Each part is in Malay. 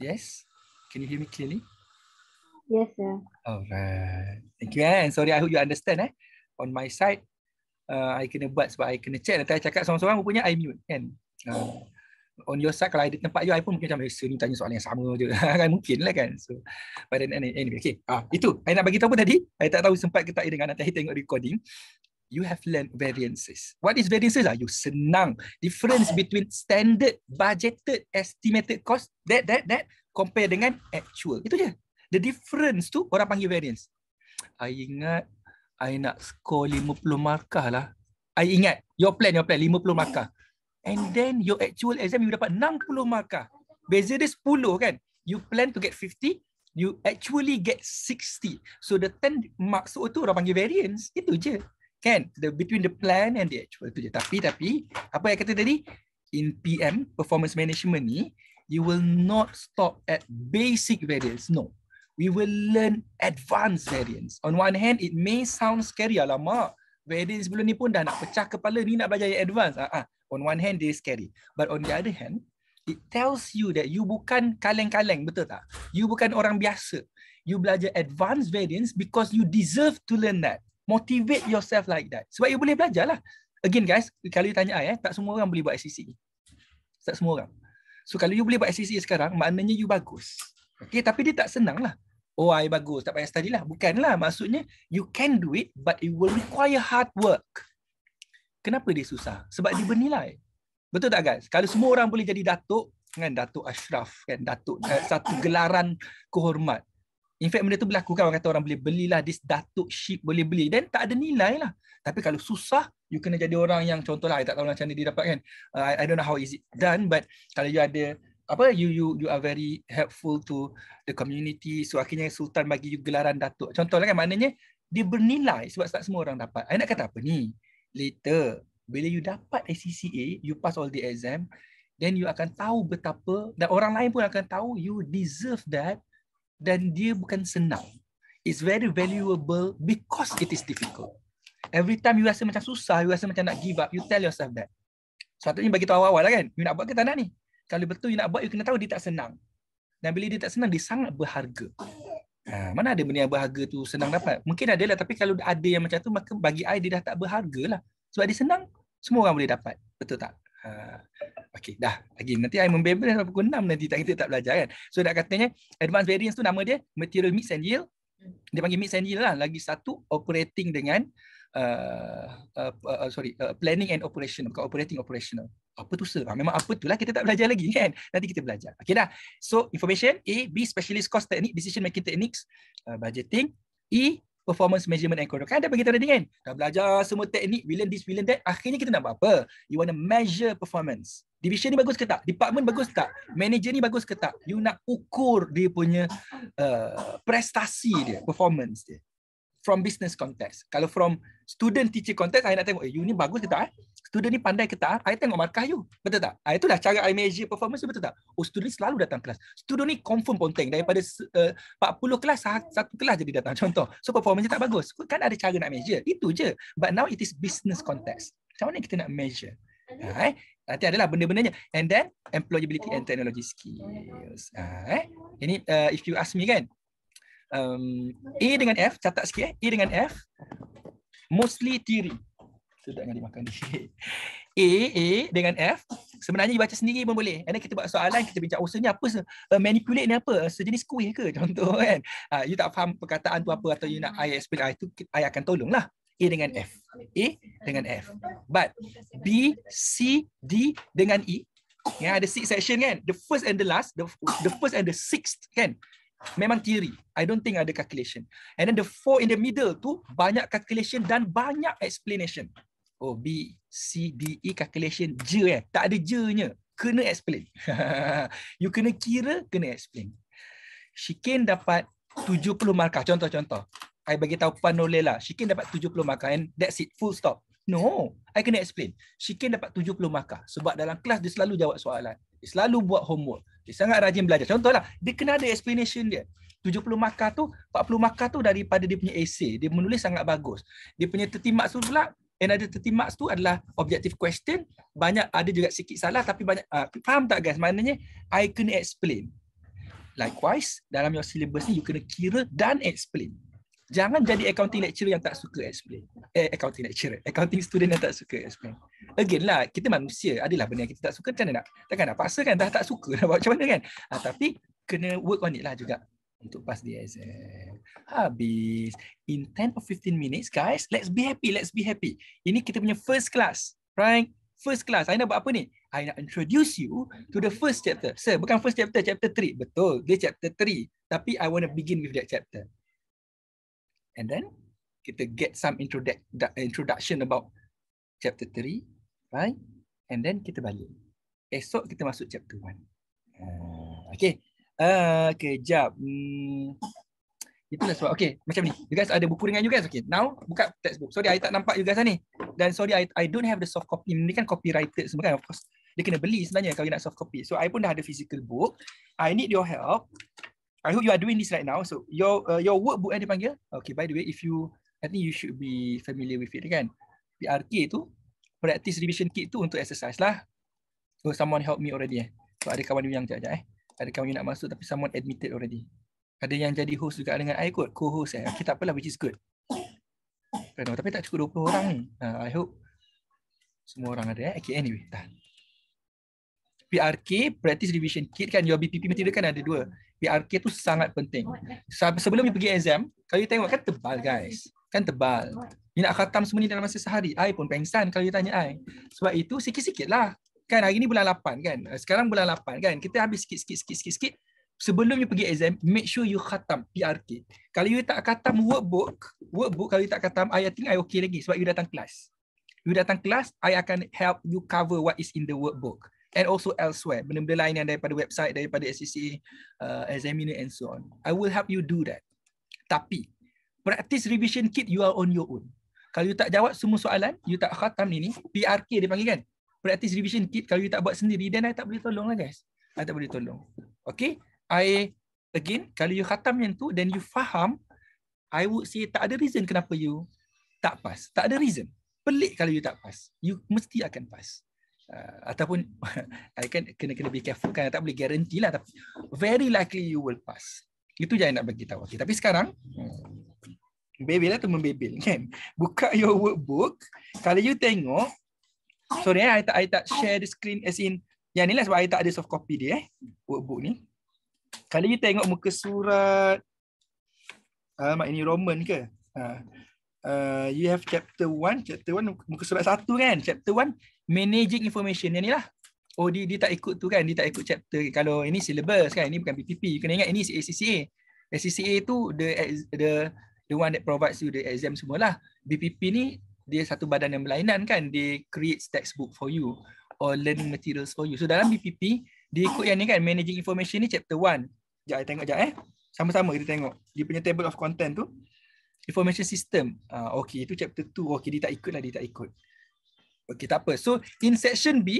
Yes? Can you hear me clearly? Yes, sir. Alright. Thank you, eh. Sorry, I hope you understand, eh. On my side, uh, I kena buat sebab I kena check. Nanti I cakap seorang-seorang, rupanya I mute, kan? Uh, on your side, kalau ada tempat you, I pun mungkin macam, eh, sini tanya soalan yang sama je. kan, mungkin lah, kan? So, but then, anyway, okay. Ah, itu, I nak bagi tahu pun tadi. I tak tahu sempat ke tak eh, dengan nanti I tengok recording you have learned variances. What is variances lah? You senang. Difference between standard, budgeted, estimated cost, that, that, that, compare dengan actual. Itu je. The difference tu orang panggil variance. I ingat I nak score 50 markah lah. I ingat your plan, your plan, 50 markah. And then your actual exam, you dapat 60 markah. Beza dia 10 kan. You plan to get 50, you actually get 60. So the 10 marks tu orang panggil variance. Itu je kan the between the plan and the actual tu je tapi tapi apa yang kata tadi in PM performance management ni you will not stop at basic variance no we will learn advanced variance on one hand it may sound scary alamak variance sebelum ni pun dah nak pecah kepala ni nak belajar yang advanced ah uh on one hand dia scary but on the other hand it tells you that you bukan kaleng-kaleng betul tak you bukan orang biasa you belajar advanced variance because you deserve to learn that motivate yourself like that. Sebab you boleh belajar lah. Again guys, kalau you tanya I, eh, tak semua orang boleh buat SCC. Tak semua orang. So kalau you boleh buat SCC sekarang, maknanya you bagus. Okay, tapi dia tak senang lah. Oh, I bagus. Tak payah study lah. Bukanlah. Maksudnya, you can do it but it will require hard work. Kenapa dia susah? Sebab dia bernilai. Betul tak guys? Kalau semua orang boleh jadi datuk, kan datuk Ashraf, kan datuk eh, satu gelaran kehormat. In fact benda tu berlaku kan orang kata orang boleh belilah this datuk ship boleh beli dan tak ada nilai lah. Tapi kalau susah you kena jadi orang yang contohlah I tak tahu lah macam mana dia dapat kan. Uh, I, I, don't know how is it done but kalau you ada apa you you you are very helpful to the community so akhirnya sultan bagi you gelaran datuk. Contohlah kan maknanya dia bernilai sebab tak semua orang dapat. I nak kata apa ni? Later bila you dapat ACCA, you pass all the exam, then you akan tahu betapa dan orang lain pun akan tahu you deserve that dan dia bukan senang. It's very valuable because it is difficult. Every time you rasa macam susah, you rasa macam nak give up, you tell yourself that. Sebab so, bagi tahu awal-awal lah kan, you nak buat ke tak ni? Kalau betul you nak buat, you kena tahu dia tak senang. Dan bila dia tak senang, dia sangat berharga. Ha, mana ada benda yang berharga tu senang dapat? Mungkin ada lah, tapi kalau ada yang macam tu, maka bagi I dia dah tak berharga lah. Sebab dia senang, semua orang boleh dapat. Betul tak? Ah, okay, dah. Lagi nanti I membebel sampai pukul 6 nanti tak kita tak belajar kan. So nak katanya advanced variance tu nama dia material mix and yield. Dia panggil mix and yield lah. Lagi satu operating dengan uh, uh, uh, sorry, uh, planning and operation bukan operating operational. Apa tu sir? Ah, memang apa tu lah kita tak belajar lagi kan. Nanti kita belajar. Okay dah. So information A, B specialist cost technique, decision making techniques, uh, budgeting, E performance measurement and control. Kan ada bagi tadi kan? Dah belajar semua teknik, villain this, villain that. Akhirnya kita nak buat apa? You want to measure performance. Division ni bagus ke tak? Department bagus ke tak? Manager ni bagus ke tak? You nak ukur dia punya uh, prestasi dia, performance dia. From business context. Kalau from student teacher context, saya nak tengok, eh, you ni bagus ke tak? Eh? student ni pandai ke tak, I tengok markah you. Betul tak? Ah, itulah cara I measure performance betul tak? Oh, student ni selalu datang kelas. Student ni confirm ponteng daripada eh, uh, 40 kelas, satu kelas jadi datang contoh. So, performance tak bagus. Kan ada cara nak measure. Itu je. But now it is business context. Macam mana kita nak measure? Ah, eh? Nanti adalah benda-bendanya. And then, employability and technology skills. Ah, eh? Ini uh, if you ask me kan, um, A dengan F, catat sikit eh. A dengan F, mostly theory. Saya tak ngadi makan ni. A, A dengan F. Sebenarnya you baca sendiri pun boleh. And then kita buat soalan, kita bincang usaha oh, ni apa? Uh, manipulate ni apa? Sejenis kuih ke contoh kan? Uh, you tak faham perkataan tu apa atau you nak I explain I tu, I akan tolong lah. A dengan F. A dengan F. But B, C, D dengan E. Yang ada six section kan? The first and the last. The, the first and the sixth kan? Memang theory. I don't think ada calculation. And then the four in the middle tu banyak calculation dan banyak explanation oh B, C, D, E calculation je eh. Tak ada je nya. Kena explain. you kena kira, kena explain. Shikin dapat 70 markah. Contoh-contoh. I bagi tahu Puan Nolay lah. Shikin dapat 70 markah and that's it. Full stop. No. I kena explain. Shikin dapat 70 markah. Sebab dalam kelas dia selalu jawab soalan. Dia selalu buat homework. Dia sangat rajin belajar. Contohlah, dia kena ada explanation dia. 70 markah tu, 40 markah tu daripada dia punya essay. Dia menulis sangat bagus. Dia punya 30 marks tu pula, another 30 marks tu adalah objective question banyak ada juga sikit salah tapi banyak uh, faham tak guys maknanya i kena explain likewise dalam your syllabus ni you kena kira dan explain jangan jadi accounting lecturer yang tak suka explain eh accounting lecturer accounting student yang tak suka explain again lah kita manusia adalah benda yang kita tak suka macam mana nak takkan nak paksa kan dah tak suka nak buat macam mana kan ha, tapi kena work on it lah juga untuk pas dia exam. Habis. In 10 or 15 minutes, guys, let's be happy. Let's be happy. Ini kita punya first class. Right? First class. Saya nak buat apa ni? I nak introduce you to the first chapter. Sir, bukan first chapter, chapter 3. Betul, dia chapter 3. Tapi I want to begin with that chapter. And then, kita get some introduction about chapter 3. Right? And then kita balik. Esok kita masuk chapter 1. Ah, okay. Ah, okay, jap. Hmm. Itulah sebab. Okay, macam ni. You guys ada buku dengan you guys? Okay, now buka textbook. Sorry, I tak nampak you guys lah ni. Dan sorry, I, I don't have the soft copy. Ini kan copyrighted semua kan. Of course, dia kena beli sebenarnya kalau you nak soft copy. So, I pun dah ada physical book. I need your help. I hope you are doing this right now. So, your uh, your workbook yang eh, panggil? Okay, by the way, if you, I think you should be familiar with it kan. PRK tu, practice revision kit tu untuk exercise lah. So, someone help me already eh. So, ada kawan yang jap-jap eh ada kawan yang nak masuk tapi someone admitted already. Ada yang jadi host juga dengan I kot, co-host eh. Okay, tak which is good. Know, tapi tak cukup 20 orang ni. Uh, I hope semua orang ada eh. Okay, anyway. Dah. PRK, Practice Revision Kit kan, your BPP material kan ada dua. PRK tu sangat penting. Sebelum you pergi exam, kalau you tengok kan tebal guys. Kan tebal. You nak khatam semua ni dalam masa sehari. I pun pengsan kalau you tanya I. Sebab itu sikit-sikit lah kan hari ni bulan 8 kan eh, sekarang bulan 8 kan kita habis sikit sikit sikit sikit sikit sebelum you pergi exam make sure you khatam PRK kalau you tak khatam workbook workbook kalau you tak khatam I think I okay lagi sebab you datang kelas you datang kelas I akan help you cover what is in the workbook and also elsewhere benda-benda lain yang daripada website daripada S.C.C. uh, examiner and so on I will help you do that tapi practice revision kit you are on your own kalau you tak jawab semua soalan you tak khatam ni ni PRK dia panggil kan practice revision kit kalau you tak buat sendiri then I tak boleh tolong lah guys. I tak boleh tolong. Okay. I again kalau you khatam yang tu then you faham I would say tak ada reason kenapa you tak pass. Tak ada reason. Pelik kalau you tak pass. You mesti akan pass. Uh, ataupun I kan kena kena be careful kan tak boleh guarantee lah tapi very likely you will pass. Itu je yang nak bagi tahu. Okay. Tapi sekarang Bebel atau lah tu membebel kan. Buka your workbook. Kalau you tengok, Sorry eh, I tak, I tak share the screen as in Yang ni lah sebab I tak ada soft copy dia eh Workbook ni Kali kita tengok muka surat Alamak ah, ini Roman ke? Ha. Uh, you have chapter 1 Chapter 1 muka surat 1 kan? Chapter 1 Managing information Yang ni lah Oh dia, dia tak ikut tu kan? Dia tak ikut chapter Kalau ini syllabus kan? Ini bukan PPP You kena ingat ini ACCA ACCA tu the the the one that provides you the exam semualah BPP ni dia satu badan yang berlainan kan dia create textbook for you or learning materials for you so dalam BPP dia ikut yang ni kan managing information ni chapter 1 sekejap saya tengok sekejap eh sama-sama kita tengok dia punya table of content tu information system uh, ah, okay itu chapter 2 okay dia tak ikut lah dia tak ikut okay tak apa so in section B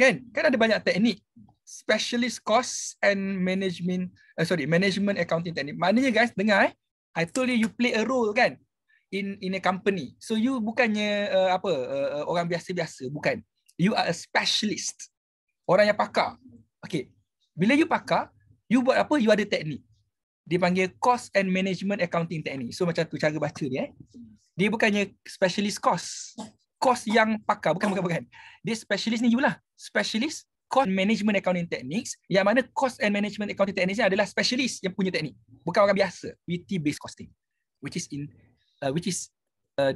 kan kan ada banyak teknik specialist cost and management uh, sorry management accounting technique maknanya guys dengar eh I told you you play a role kan in in a company so you bukannya uh, apa uh, uh, orang biasa-biasa bukan you are a specialist orang yang pakar okay bila you pakar you buat apa you ada teknik dia panggil cost and management accounting teknik so macam tu cara baca dia eh dia bukannya specialist cost cost yang pakar bukan bukan bukan dia specialist ni you lah specialist cost management accounting techniques yang mana cost and management accounting techniques ni adalah specialist yang punya teknik bukan orang biasa VT based costing which is in uh, which is uh,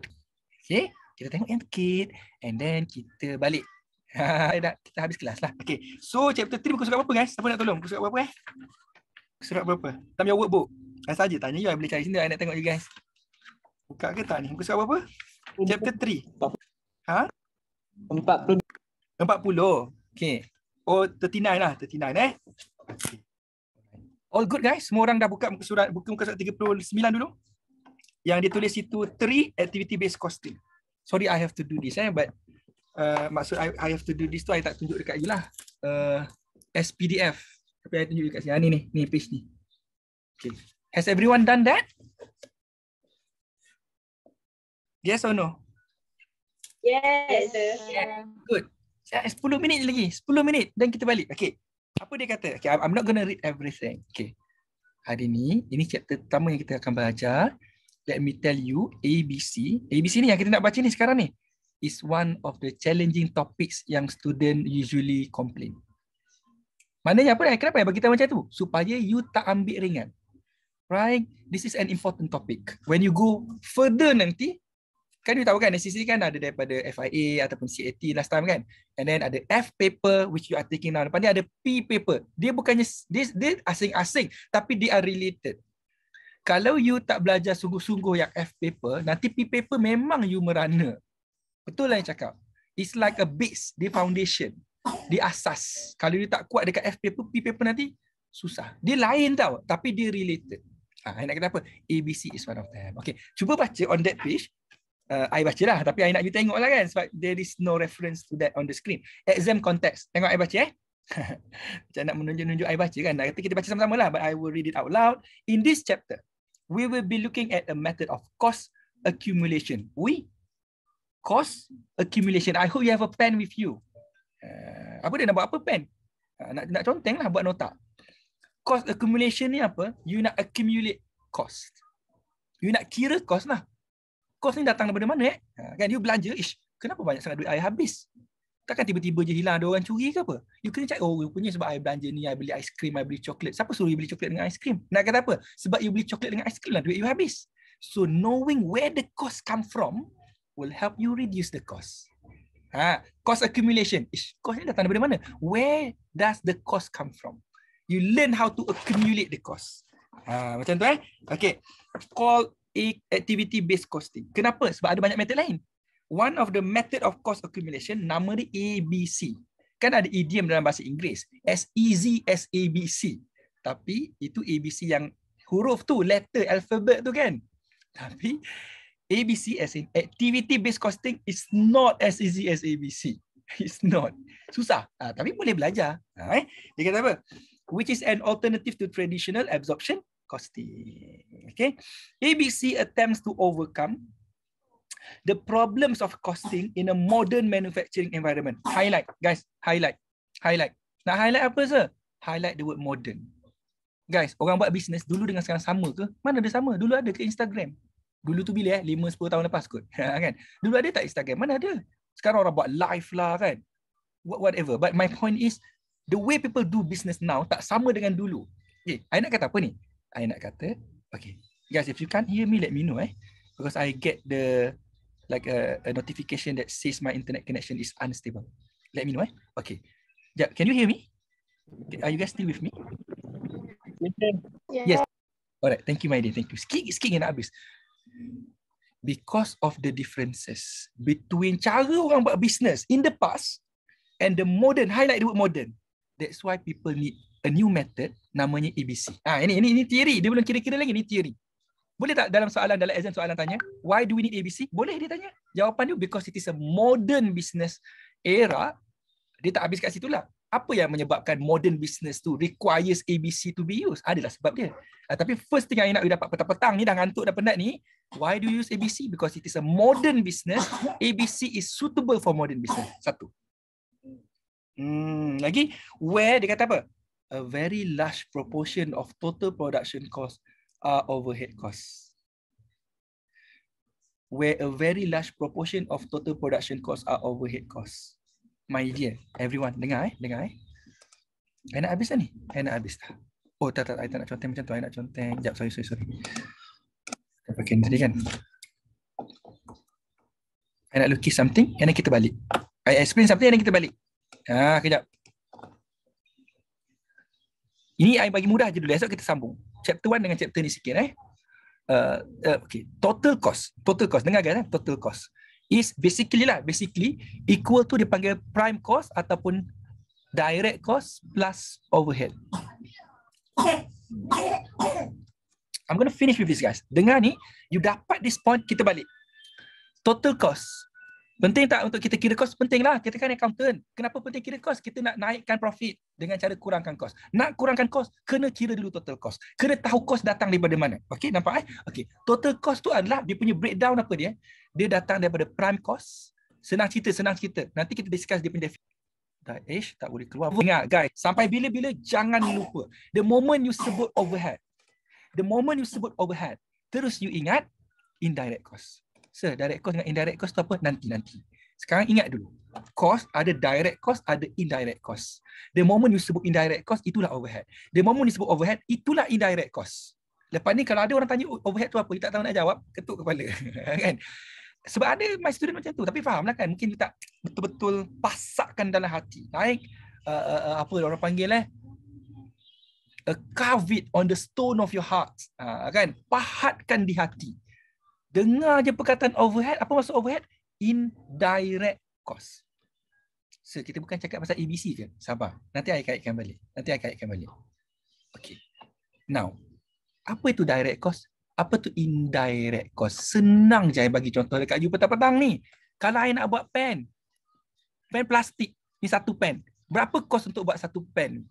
okay kita tengok yang dekat and then kita balik dah kita habis kelas lah okay so chapter 3 buku surat apa guys siapa nak tolong buku surat apa? eh surat berapa dalam your workbook saya saja tanya you I lah, boleh cari sini lah, I nak tengok you guys buka ke tak ni buku surat apa? chapter 3 ha 40 40 okay oh 39 lah 39 eh okay. All good guys, semua orang dah buka muka surat buku muka surat 39 dulu yang ditulis tulis itu three activity based costing. Sorry I have to do this eh but uh, maksud I, I have to do this tu I tak tunjuk dekat you lah. Uh, as Tapi I tunjuk dekat sini. Ah, ni ni, ni page ni. Okay. Has everyone done that? Yes or no? Yes. Good. Saya 10 minit lagi. 10 minit dan kita balik. Okay. Apa dia kata? Okay, I'm not going to read everything. Okay. Hari ni, ini chapter pertama yang kita akan baca let me tell you, ABC, ABC ni yang kita nak baca ni sekarang ni, is one of the challenging topics yang student usually complain. Maknanya apa dah? Kenapa yang bagi macam tu? Supaya you tak ambil ringan. Right? This is an important topic. When you go further nanti, kan you tahu kan, SCC kan ada daripada FIA ataupun CAT last time kan? And then ada F paper which you are taking now. Lepas ada P paper. Dia bukannya, this, dia asing-asing tapi they are related kalau you tak belajar sungguh-sungguh yang F paper, nanti P paper memang you merana. Betul lah yang cakap. It's like a base, the foundation, the asas. Kalau you tak kuat dekat F paper, P paper nanti susah. Dia lain tau, tapi dia related. Ha, I nak kata apa? ABC is one of them. Okay, cuba baca on that page. Uh, I baca lah, tapi I nak you tengok lah kan sebab there is no reference to that on the screen. Exam context. Tengok I baca eh. Macam nak menunjuk-nunjuk I baca kan. Nak kata kita baca sama-sama lah but I will read it out loud. In this chapter, we will be looking at a method of cost accumulation. We cost accumulation. I hope you have a pen with you. Uh, apa dia nak buat apa pen? Uh, nak nak conteng lah buat nota. Cost accumulation ni apa? You nak accumulate cost. You nak kira cost lah. Cost ni datang daripada mana eh? Uh, kan you belanja, ish, kenapa banyak sangat duit I habis? Takkan tiba-tiba je hilang ada orang curi ke apa? You kena cakap, oh rupanya sebab I belanja ni, I beli aiskrim, I beli coklat. Siapa suruh you beli coklat dengan aiskrim? Nak kata apa? Sebab you beli coklat dengan aiskrim lah, duit you habis. So knowing where the cost come from will help you reduce the cost. Ha, cost accumulation. Ish, cost ni datang daripada mana? Where does the cost come from? You learn how to accumulate the cost. Ha, macam tu eh. Okay. Call activity based costing. Kenapa? Sebab ada banyak method lain one of the method of cost accumulation nama dia ABC. Kan ada idiom dalam bahasa Inggeris. As easy as ABC. Tapi itu ABC yang huruf tu, letter, alphabet tu kan. Tapi ABC as in activity based costing is not as easy as ABC. It's not. Susah. Ha, tapi boleh belajar. Ha, eh? Dia kata apa? Which is an alternative to traditional absorption costing. Okay. ABC attempts to overcome the problems of costing in a modern manufacturing environment. Highlight, guys. Highlight. Highlight. Nak highlight apa, sir? Highlight the word modern. Guys, orang buat bisnes dulu dengan sekarang sama ke? Mana ada sama? Dulu ada ke Instagram? Dulu tu bila eh? 5-10 tahun lepas kot. Ha, kan? Dulu ada tak Instagram? Mana ada? Sekarang orang buat live lah kan? Whatever. But my point is, the way people do business now tak sama dengan dulu. Okay, eh, I nak kata apa ni? I nak kata, okay. Guys, if you can't hear me, let me know eh. Because I get the like a, a notification that says my internet connection is unstable. Let me know. Eh? Okay. Yeah, can you hear me? Are you guys still with me? Yeah. Yes. All right. Thank you, my dear. Thank you. Skik, skik yang nak habis. Because of the differences between cara orang buat business in the past and the modern, highlight the word modern. That's why people need a new method namanya EBC. Ah, ini ini, ini teori. Dia belum kira-kira lagi. Ini teori. Boleh tak dalam soalan dalam exam soalan tanya why do we need ABC? Boleh dia tanya. Jawapan dia because it is a modern business era. Dia tak habis kat situ lah. Apa yang menyebabkan modern business tu requires ABC to be used? Adalah sebab dia. Uh, tapi first thing yang nak dapat petang-petang ni dah ngantuk dah penat ni, why do you use ABC? Because it is a modern business. ABC is suitable for modern business. Satu. Hmm, lagi, where dia kata apa? A very large proportion of total production cost are overhead costs, where a very large proportion of total production costs are overhead costs. My idea, everyone, dengar eh, dengar eh. Enak habis dah ni? Enak habis dah. Oh, tak, tak, tak, tak nak conteng macam tu. Saya nak conteng. Sekejap, sorry, sorry, sorry. Kita pakai ni tadi kan. Saya nak lukis something, and then kita balik. I explain something, and then kita balik. Ah, kejap. Ini saya bagi mudah je dulu. Esok kita sambung. Chapter 1 dengan chapter ni sikit eh. Uh, uh, okay. Total cost. Total cost. Dengar kan? Eh? Total cost. Is basically lah. Basically equal to dipanggil prime cost ataupun direct cost plus overhead. I'm going to finish with this guys. Dengar ni, you dapat this point, kita balik. Total cost. Penting tak untuk kita kira kos? Pentinglah Kita kan accountant. Kenapa penting kira kos? Kita nak naikkan profit dengan cara kurangkan kos. Nak kurangkan kos, kena kira dulu total kos. Kena tahu kos datang daripada mana. Okey, nampak eh? Okey. Total kos tu adalah dia punya breakdown apa dia? Dia datang daripada prime cost. Senang cerita, senang cerita. Nanti kita discuss dia punya definisi. Tak ish, tak boleh keluar. Ingat guys, sampai bila-bila jangan lupa. The moment you sebut overhead. The moment you sebut overhead. Terus you ingat indirect cost. Sir, eh, direct cost dengan indirect cost tu apa? Nanti-nanti. Sekarang ingat dulu. Cost, ada direct cost, ada indirect cost. The moment you sebut indirect cost, itulah overhead. The moment you sebut overhead, itulah indirect cost. Lepas ni kalau ada orang tanya oh, overhead tu apa, you tak tahu nak jawab, ketuk kepala. kan? Sebab ada my student macam tu. Tapi fahamlah kan, mungkin you tak betul-betul pasakkan dalam hati. Naik, uh, uh, uh, apa orang panggil eh, a covet on the stone of your heart. Uh, kan? Pahatkan di hati. Dengar je perkataan overhead. Apa maksud overhead? Indirect cost. So, kita bukan cakap pasal ABC ke? Sabar. Nanti saya kaitkan balik. Nanti saya kaitkan balik. Okay. Now, apa itu direct cost? Apa tu indirect cost? Senang je saya bagi contoh dekat you petang-petang ni. Kalau saya nak buat pen. Pen plastik. Ni satu pen. Berapa kos untuk buat satu pen?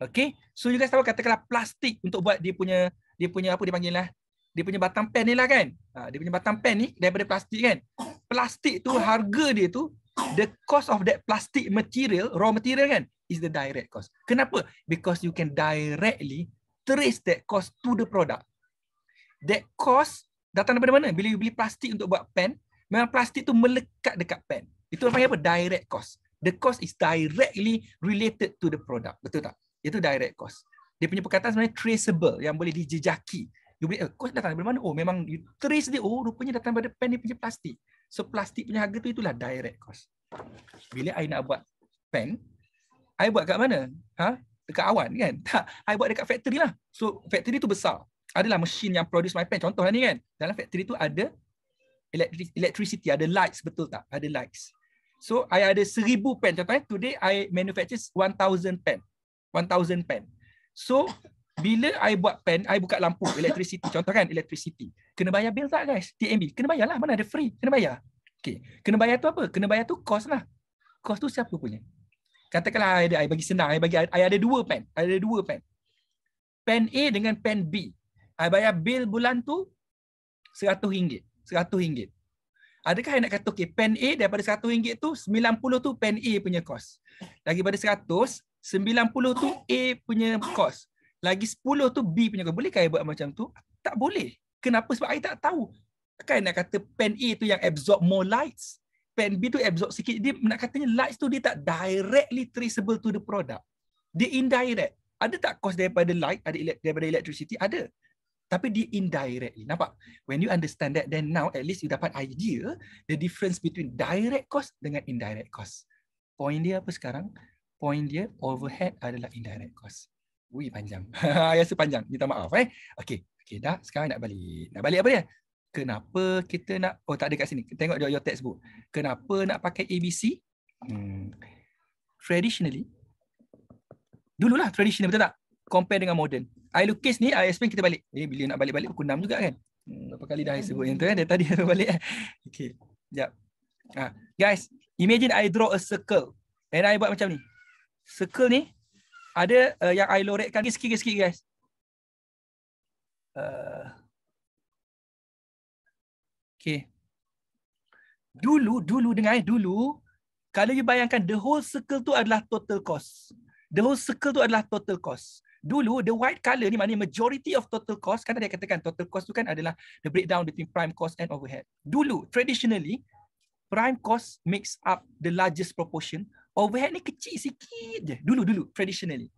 Okay. So, you guys tahu katakanlah plastik untuk buat dia punya dia punya apa dia panggil lah dia punya batang pen ni lah kan. Ha, dia punya batang pen ni daripada plastik kan. Plastik tu harga dia tu the cost of that plastic material, raw material kan is the direct cost. Kenapa? Because you can directly trace that cost to the product. That cost datang daripada mana? Bila you beli plastik untuk buat pen, memang plastik tu melekat dekat pen. Itu apa panggil apa? Direct cost. The cost is directly related to the product. Betul tak? Itu direct cost. Dia punya perkataan sebenarnya traceable yang boleh dijejaki. You boleh, eh, kau datang dari mana? Oh, memang you trace dia. Oh, rupanya datang dari pen ni punya plastik. So, plastik punya harga tu itulah direct cost. Bila I nak buat pen, I buat kat mana? Ha? Dekat awan kan? Tak, I buat dekat factory lah. So, factory tu besar. Adalah mesin yang produce my pen. Contohlah ni kan. Dalam factory tu ada electric, electricity, ada lights betul tak? Ada lights. So, I ada seribu pen. Contohnya, eh, today I manufacture 1,000 pen. 1,000 pen. So, bila I buat pen, I buka lampu, electricity. Contoh kan, electricity. Kena bayar bill tak guys? TMB. Kena bayar lah. Mana ada free. Kena bayar. Okay. Kena bayar tu apa? Kena bayar tu cost lah. Cost tu siapa punya? Katakanlah I, I bagi senang. I, bagi, I ada dua pen. I ada dua pen. Pen A dengan pen B. I bayar bill bulan tu RM100. RM100. Adakah I nak kata, okay, pen A daripada RM100 tu, sembilan puluh tu pen A punya cost. Lagi rm seratus sembilan puluh tu A punya cost. Lagi 10 tu B punya kau. boleh saya buat macam tu? Tak boleh. Kenapa? Sebab saya tak tahu. Kan nak kata pen A tu yang absorb more lights. Pen B tu absorb sikit. Dia nak katanya lights tu dia tak directly traceable to the product. Dia indirect. Ada tak cost daripada light, ada daripada electricity? Ada. Tapi dia indirect. Nampak? When you understand that, then now at least you dapat idea the difference between direct cost dengan indirect cost. Point dia apa sekarang? Point dia overhead adalah indirect cost. Ui panjang. rasa panjang. Minta maaf eh. Okey. Okey dah. Sekarang nak balik. Nak balik apa dia? Kenapa kita nak. Oh tak ada kat sini. Tengok your textbook. Kenapa nak pakai ABC? Hmm. Traditionally. Dululah traditional betul tak? Compare dengan modern. I lukis ni, I explain kita balik. Eh, bila nak balik-balik, pukul 6 juga kan? Hmm, berapa kali dah I sebut yang tu kan? Dari tadi aku balik. Eh. Okay, sekejap. Ah Guys, imagine I draw a circle. And I buat macam ni. Circle ni, ada uh, yang I loretkan ni sikit-sikit guys. Uh, okay. Dulu, dulu dengar eh, dulu kalau you bayangkan the whole circle tu adalah total cost. The whole circle tu adalah total cost. Dulu the white color ni maknanya majority of total cost kan dia katakan total cost tu kan adalah the breakdown between prime cost and overhead. Dulu traditionally prime cost makes up the largest proportion overhead ni kecil sikit je dulu dulu traditionally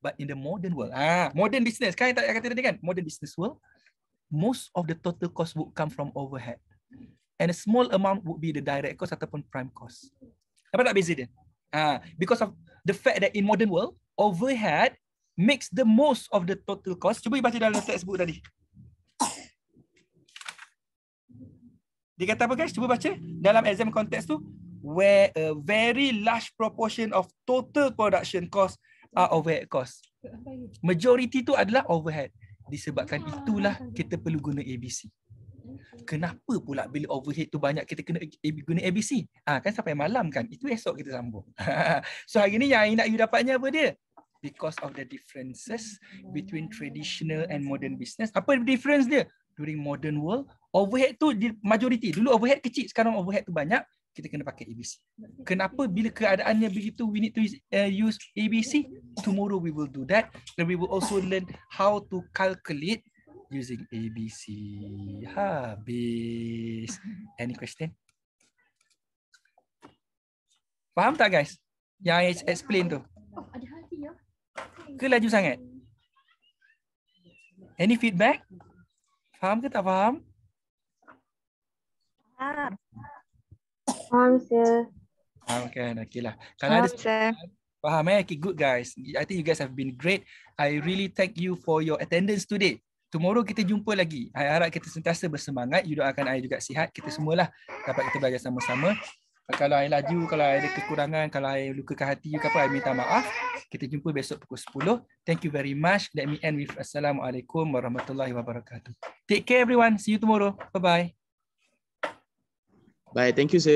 but in the modern world ah modern business kan tak kata tadi kan modern business world most of the total cost would come from overhead and a small amount would be the direct cost ataupun prime cost apa tak beza dia ah because of the fact that in modern world overhead makes the most of the total cost cuba baca dalam textbook tadi dia kata apa guys? Cuba baca dalam exam konteks tu where a very large proportion of total production cost are overhead cost. Majority tu adalah overhead. Disebabkan ah, itulah kita perlu guna ABC. Kenapa pula bila overhead tu banyak kita kena guna ABC? Ah ha, kan sampai malam kan. Itu esok kita sambung. so hari ni yang nak you dapatnya apa dia? Because of the differences between traditional and modern business. Apa difference dia? During modern world, overhead tu majority. Dulu overhead kecil, sekarang overhead tu banyak kita kena pakai ABC. Kenapa bila keadaannya begitu we need to use, uh, use ABC? Tomorrow we will do that and we will also learn how to calculate using ABC. Habis. Any question? Faham tak guys? Yang I explain tu. Oh, ya. Ke laju sangat? Any feedback? Faham ke tak faham? Faham. Faham, sir. Faham, kan? Okay lah. Kalau faham, ada sir. Faham, eh? Okay, good, guys. I think you guys have been great. I really thank you for your attendance today. Tomorrow kita jumpa lagi. I harap kita sentiasa bersemangat. You doakan I juga sihat. Kita semualah dapat kita belajar sama-sama. Kalau I laju, kalau I ada kekurangan, kalau I luka ke hati, you ke I minta maaf. Kita jumpa besok pukul 10. Thank you very much. Let me end with Assalamualaikum Warahmatullahi Wabarakatuh. Take care everyone. See you tomorrow. Bye-bye. Bye. Thank you, sir.